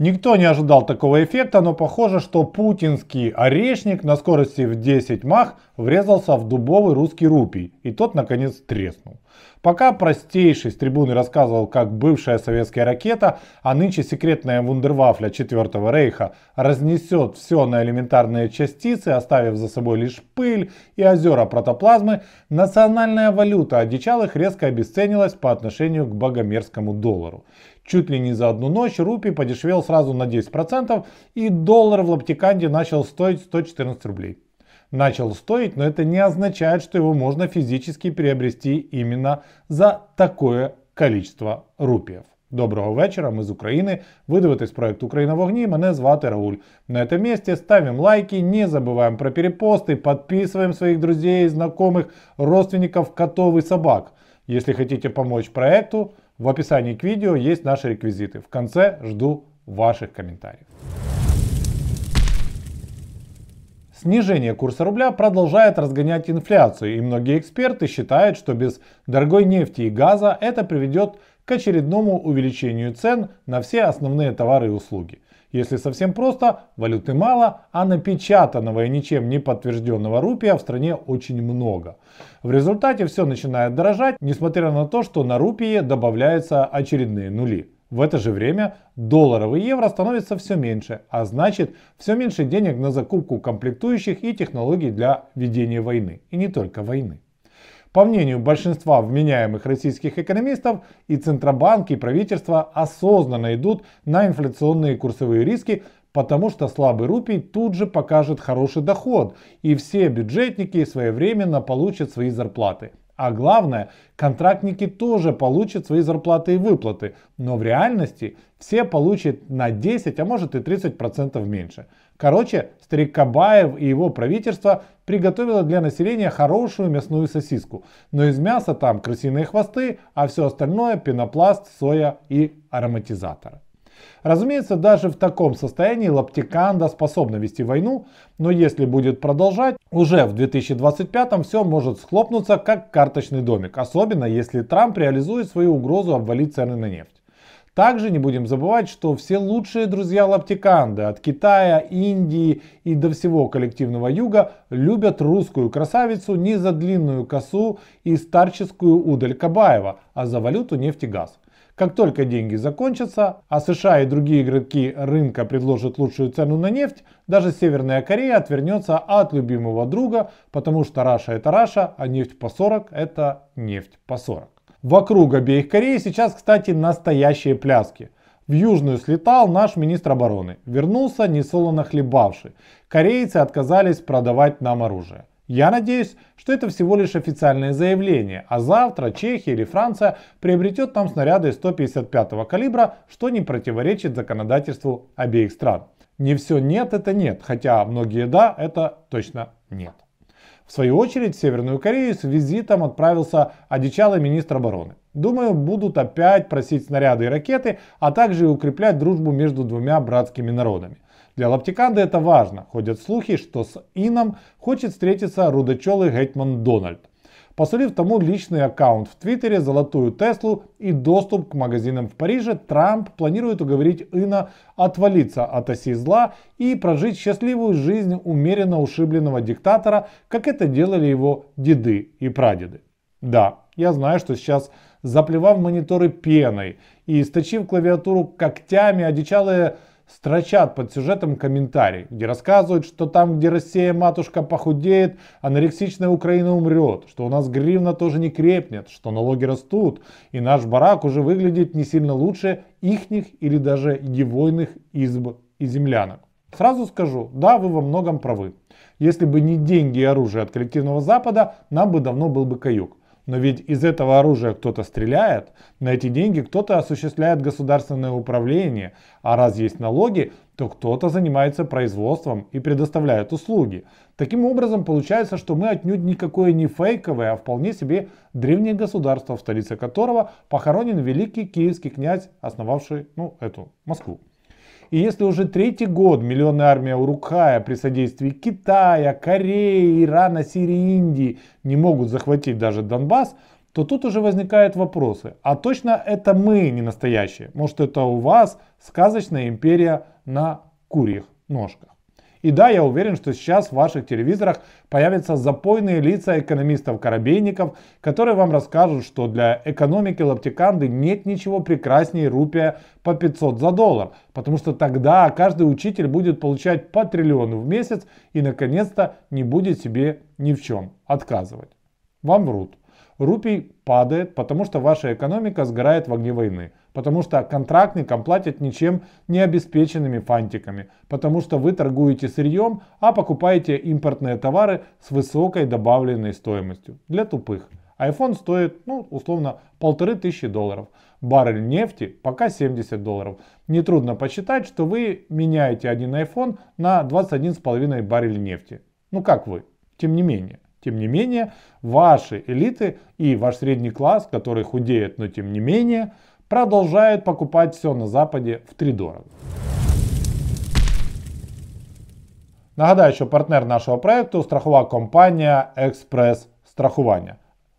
Никто не ожидал такого эффекта, но похоже, что путинский орешник на скорости в 10 мах врезался в дубовый русский рупий, и тот наконец треснул. Пока простейший с трибуны рассказывал, как бывшая советская ракета, а нынче секретная вундервафля 4 рейха разнесет все на элементарные частицы, оставив за собой лишь пыль и озера протоплазмы, национальная валюта одичалых резко обесценилась по отношению к богомерзкому доллару. Чуть ли не за одну ночь рупий подешевел сразу на 10% и доллар в лаптиканде начал стоить 114 рублей. Начал стоить, но это не означает, что его можно физически приобрести именно за такое количество рупиев. Доброго вечора, ми з України. Ви дивитесь проект Україна в огні. Мене звати Рауль. На этом месте ставим лайки, не забываем про перепосты, подписываем своих друзей, знакомых, родственников, котов и собак. Если хотите помочь проекту, в описании к видео есть наши реквизиты. В конце жду ваших комментариев. Снижение курса рубля продолжает разгонять инфляцию, и многие эксперты считают, что без дорогой нефти и газа это приведет к очередному увеличению цен на все основные товары и услуги – если совсем просто, валюты мало, а напечатанного и ничем не подтвержденного рупия в стране очень много. В результате все начинает дорожать, несмотря на то, что на рупии добавляются очередные нули. В это же время долларов и евро становится все меньше, а значит все меньше денег на закупку комплектующих и технологий для ведения войны. И не только войны. По мнению большинства вменяемых российских экономистов, и Центробанк, и правительство осознанно идут на инфляционные курсовые риски, потому что слабый рупий тут же покажет хороший доход, и все бюджетники своевременно получат свои зарплаты. А главное, контрактники тоже получат свои зарплаты и выплаты, но в реальности все получат на 10, а может и 30% меньше. Короче, старик Кабаев и его правительство приготовило для населения хорошую мясную сосиску. Но из мяса там крысиные хвосты, а все остальное пенопласт, соя и ароматизатор. Разумеется, даже в таком состоянии Лаптиканда способна вести войну, но если будет продолжать, уже в 2025 все может схлопнуться как карточный домик, особенно если Трамп реализует свою угрозу обвалить цены на нефть. Также не будем забывать, что все лучшие друзья Лаптиканды от Китая, Индии и до всего коллективного юга любят русскую красавицу не за длинную косу и старческую удаль Кабаева, а за валюту нефть и газ. Как только деньги закончатся, а США и другие игроки рынка предложат лучшую цену на нефть, даже Северная Корея отвернется от любимого друга, потому что Раша это Раша, а нефть по 40 это нефть по 40 вокруг обеих Кореи сейчас, кстати, настоящие пляски. В Южную слетал наш министр обороны. Вернулся несолоно хлебавший. Корейцы отказались продавать нам оружие. Я надеюсь, что это всего лишь официальное заявление, а завтра Чехия или Франция приобретет там снаряды 155 калибра, что не противоречит законодательству обеих стран. Не все нет это нет, хотя многие да, это точно нет. В свою очередь в Северную Корею с визитом отправился одичалый министр обороны. Думаю, будут опять просить снаряды и ракеты, а также укреплять дружбу между двумя братскими народами. Для Лаптиканды это важно. Ходят слухи, что с Ином хочет встретиться рудочелый гетман Дональд. Посулив тому личный аккаунт в Твиттере, золотую Теслу и доступ к магазинам в Париже, Трамп планирует уговорить Ина отвалиться от оси зла и прожить счастливую жизнь умеренно ушибленного диктатора, как это делали его деды и прадеды. Да, я знаю, что сейчас, заплевав мониторы пеной и источив клавиатуру когтями, одичалые строчат под сюжетом комментарий, где рассказывают, что там, где Россия матушка похудеет, анорексичная Украина умрет, что у нас гривна тоже не крепнет, что налоги растут, и наш барак уже выглядит не сильно лучше ихних или даже егойных изб и землянок. Сразу скажу, да, вы во многом правы. Если бы не деньги и оружие от коллективного Запада, нам бы давно был бы каюк. Но ведь из этого оружия кто-то стреляет, на эти деньги кто-то осуществляет государственное управление, а раз есть налоги, то кто-то занимается производством и предоставляет услуги. Таким образом, получается, что мы отнюдь никакое не фейковое, а вполне себе древнее государство, в столице которого похоронен великий киевский князь, основавший ну, эту Москву. И если уже третий год миллионная армия Урукхая при содействии Китая, Кореи, Ирана, Сирии, Индии не могут захватить даже Донбасс, то тут уже возникают вопросы. А точно это мы не настоящие? Может это у вас сказочная империя на курьих ножках? И да, я уверен, что сейчас в ваших телевизорах появятся запойные лица экономистов-коробейников, которые вам расскажут, что для экономики лаптиканды нет ничего прекраснее рупия по 500 за доллар, потому что тогда каждый учитель будет получать по триллиону в месяц и наконец-то не будет себе ни в чем отказывать. Вам врут. Рупий падает, потому что ваша экономика сгорает в огне войны потому что контрактникам платят ничем не обеспеченными фантиками, потому что вы торгуете сырьем, а покупаете импортные товары с высокой добавленной стоимостью. Для тупых. iPhone стоит, ну, условно, полторы тысячи долларов. Баррель нефти пока 70 долларов. Нетрудно посчитать, что вы меняете один iPhone на 21,5 баррель нефти. Ну как вы? Тем не менее. Тем не менее, ваши элиты и ваш средний класс, который худеет, но тем не менее, продолжают покупать все на Западе в 3 долара. Нагадаю, що партнер нашого проекту страхова компанія Експрес страхування.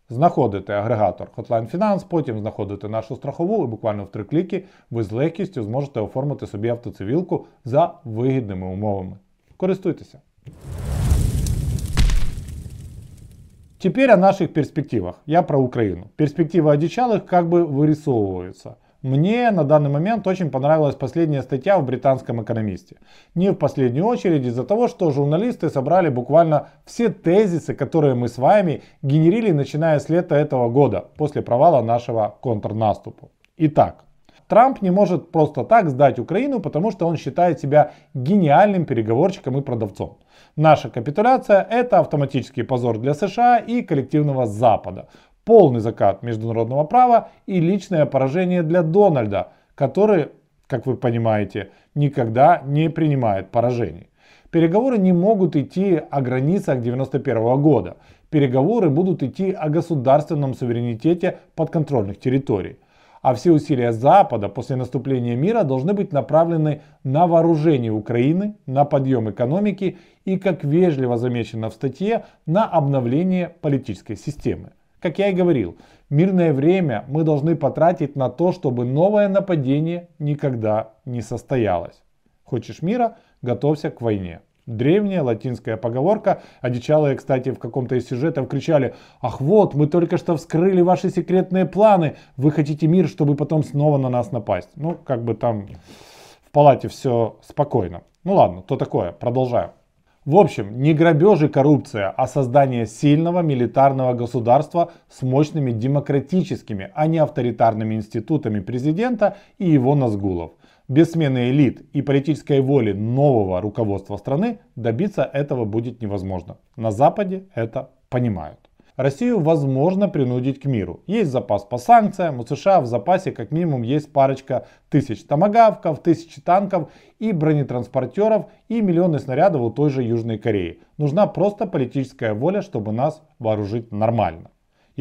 Знаходите агрегатор Hotline Finance, потім знаходите нашу страхову і буквально в три кліки ви з легкістю зможете оформити собі автоцивілку за вигідними умовами. Користуйтеся! Теперь о наших перспективах. Я про Украину. Перспективы одичалых как бы вырисовываются. Мне на данный момент очень понравилась последняя статья в британском экономисте. Не в последнюю очередь из-за того, что журналисты собрали буквально все тезисы, которые мы с вами генерили начиная с лета этого года, после провала нашего контрнаступа. Итак, Трамп не может просто так сдать Украину, потому что он считает себя гениальным переговорщиком и продавцом. Наша капитуляция – это автоматический позор для США и коллективного Запада, полный закат международного права и личное поражение для Дональда, который, как вы понимаете, никогда не принимает поражений. Переговоры не могут идти о границах 1991 года. Переговоры будут идти о государственном суверенитете подконтрольных территорий а все усилия Запада после наступления мира должны быть направлены на вооружение Украины, на подъем экономики и, как вежливо замечено в статье, на обновление политической системы. Как я и говорил, мирное время мы должны потратить на то, чтобы новое нападение никогда не состоялось. Хочешь мира, готовься к войне. Древняя латинская поговорка. Одичалые, кстати, в каком-то из сюжетов кричали «Ах вот, мы только что вскрыли ваши секретные планы! Вы хотите мир, чтобы потом снова на нас напасть!» Ну, как бы там в палате все спокойно. Ну ладно, то такое, продолжаем. В общем, не грабеж и коррупция, а создание сильного милитарного государства с мощными демократическими, а не авторитарными институтами президента и его назгулов. Без смены элит и политической воли нового руководства страны добиться этого будет невозможно. На Западе это понимают. Россию возможно принудить к миру. Есть запас по санкциям, у США в запасе как минимум есть парочка тысяч томогавков, тысячи танков и бронетранспортеров и миллионы снарядов у той же Южной Кореи. Нужна просто политическая воля, чтобы нас вооружить нормально.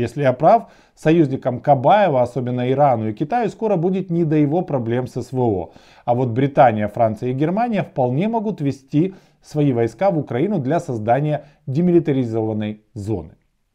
Если я прав, союзникам Кабаева, особенно Ирану и Китаю, скоро будет не до его проблем с СВО. А вот Британия, Франция и Германия вполне могут вести свои войска в Украину для создания демилитаризованной зоны.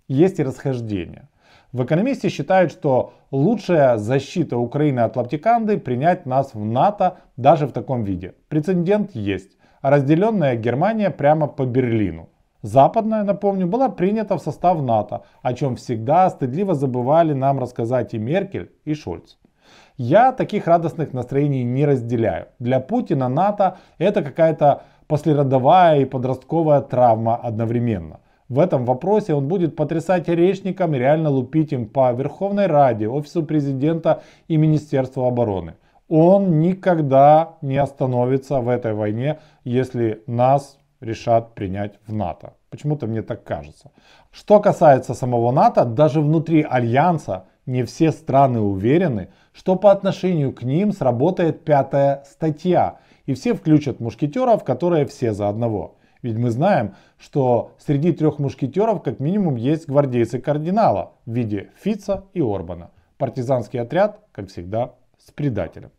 Есть и расхождения. В экономисте считают, что лучшая защита Украины от лаптиканды принять нас в НАТО даже в таком виде. Прецедент есть. Разделенная Германия прямо по Берлину. Западная, напомню, была принята в состав НАТО, о чем всегда стыдливо забывали нам рассказать и Меркель, и Шольц. Я таких радостных настроений не разделяю. Для Путина НАТО это какая-то послеродовая и подростковая травма одновременно. В этом вопросе он будет потрясать речником и реально лупить им по Верховной Раде, Офису Президента и Министерству обороны. Он никогда не остановится в этой войне, если нас решат принять в НАТО. Почему-то мне так кажется. Что касается самого НАТО, даже внутри Альянса не все страны уверены, что по отношению к ним сработает пятая статья, и все включат мушкетеров, которые все за одного. Ведь мы знаем, что среди трех мушкетеров как минимум есть гвардейцы кардинала в виде Фица и Орбана. Партизанский отряд, как всегда, с предателем.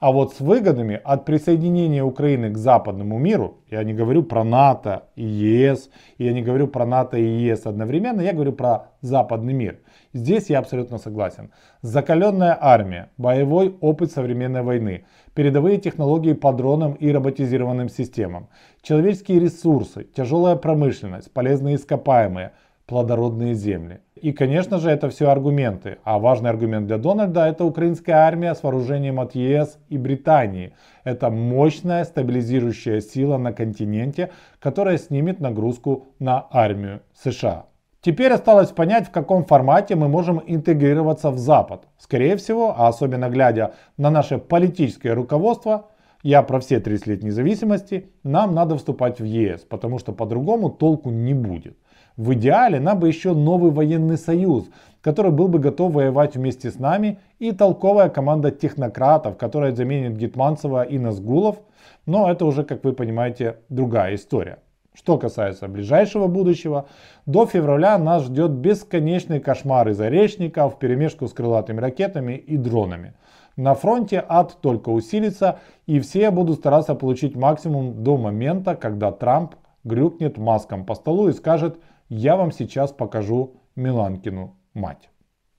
А вот с выгодами от присоединения Украины к западному миру, я не говорю про НАТО и ЕС, я не говорю про НАТО и ЕС одновременно, я говорю про западный мир. Здесь я абсолютно согласен. Закаленная армия, боевой опыт современной войны, передовые технологии по дронам и роботизированным системам, человеческие ресурсы, тяжелая промышленность, полезные ископаемые – плодородные земли. И, конечно же, это все аргументы. А важный аргумент для Дональда – это украинская армия с вооружением от ЕС и Британии. Это мощная стабилизирующая сила на континенте, которая снимет нагрузку на армию США. Теперь осталось понять, в каком формате мы можем интегрироваться в Запад. Скорее всего, а особенно глядя на наше политическое руководство, я про все 30 лет независимости, нам надо вступать в ЕС, потому что по-другому толку не будет. В идеале нам бы еще новый военный союз, который был бы готов воевать вместе с нами, и толковая команда технократов, которая заменит Гетманцева и Назгулов. Но это уже, как вы понимаете, другая история. Что касается ближайшего будущего, до февраля нас ждет бесконечный кошмар из оречника в перемешку с крылатыми ракетами и дронами. На фронте ад только усилится, и все будут стараться получить максимум до момента, когда Трамп грюкнет маском по столу и скажет – Я вам сейчас покажу Міланкіну мать.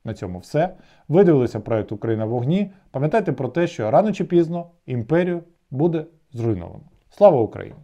На цьому все. Ви дивилися проект Україна в вогні. Пам'ятайте про те, що рано чи пізно імперію буде зруйновано. Слава Україні!